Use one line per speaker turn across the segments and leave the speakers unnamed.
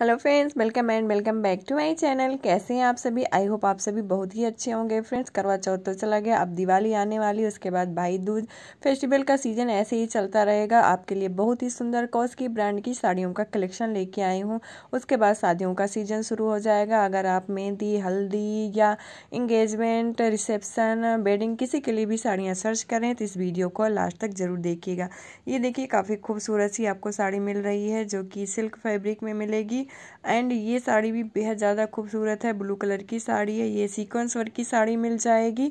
hello friends welcome and welcome back to my channel कैसे हैं आप सभी आई होप आप सभी बहुत ही अच्छे होंगे फ्रेंड्स करवा चौथ तो चला गया अब दिवाली आने वाली उसके बाद भाई दूज फेस्टिवल का सीजन ऐसे ही चलता रहेगा आपके लिए बहुत ही सुंदर कॉस की ब्रांड की साड़ियों का कलेक्शन लेके आई हूँ उसके बाद शादियों का सीजन शुरू हो जाएगा अगर आप मेहंदी हल्दी या इंगेजमेंट रिसेप्सन वेडिंग किसी के लिए भी साड़ियाँ सर्च करें तो इस वीडियो को लास्ट तक ज़रूर देखिएगा ये देखिए काफ़ी खूबसूरत सी आपको साड़ी मिल रही है जो कि सिल्क फैब्रिक में मिलेगी एंड ये साड़ी भी बेहद ज़्यादा खूबसूरत है ब्लू कलर की साड़ी है ये सीक्वेंस वर्क की साड़ी मिल जाएगी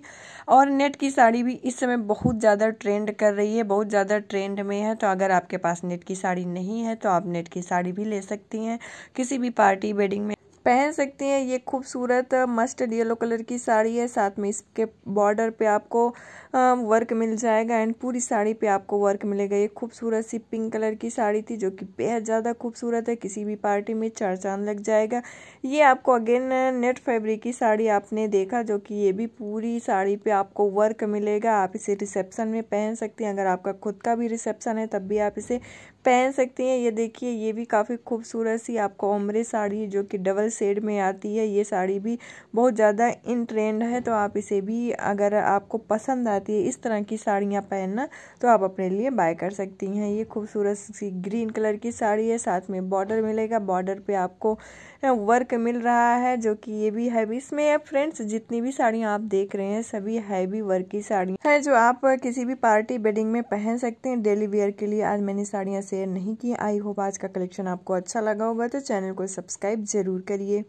और नेट की साड़ी भी इस समय बहुत ज़्यादा ट्रेंड कर रही है बहुत ज़्यादा ट्रेंड में है तो अगर आपके पास नेट की साड़ी नहीं है तो आप नेट की साड़ी भी ले सकती हैं किसी भी पार्टी वेडिंग में पहन सकती हैं ये खूबसूरत मस्टर्ड येलो कलर की साड़ी है साथ में इसके बॉर्डर पे आपको वर्क मिल जाएगा एंड पूरी साड़ी पे आपको वर्क मिलेगा ये खूबसूरत सी पिंक कलर की साड़ी थी जो कि बेहद ज़्यादा खूबसूरत है किसी भी पार्टी में चार चांद लग जाएगा ये आपको अगेन नेट फैब्रिक की साड़ी आपने देखा जो कि ये भी पूरी साड़ी पर आपको वर्क मिलेगा आप इसे रिसेप्सन में पहन सकती हैं अगर आपका खुद का भी रिसेप्शन है तब भी आप इसे पहन सकती हैं ये देखिए ये भी काफ़ी खूबसूरत सी आपको उम्र साड़ी जो कि डबल शेड में आती है ये साड़ी भी बहुत ज़्यादा इन ट्रेंड है तो आप इसे भी अगर आपको पसंद आती है इस तरह की साड़ियाँ पहनना तो आप अपने लिए बाय कर सकती हैं ये खूबसूरत सी ग्रीन कलर की साड़ी है साथ में बॉर्डर मिलेगा बॉर्डर पर आपको वर्क मिल रहा है जो कि ये भी हैवी इसमें फ्रेंड्स जितनी भी साड़ियाँ आप देख रहे हैं सभी हैवी वर्क की साड़ियाँ हैं जो आप किसी भी पार्टी वेडिंग में पहन सकते हैं डेली वेयर के लिए आज मैंने साड़ियाँ शेयर नहीं की आई होप आज का कलेक्शन आपको अच्छा लगा होगा तो चैनल को सब्सक्राइब जरूर करिए चाहिए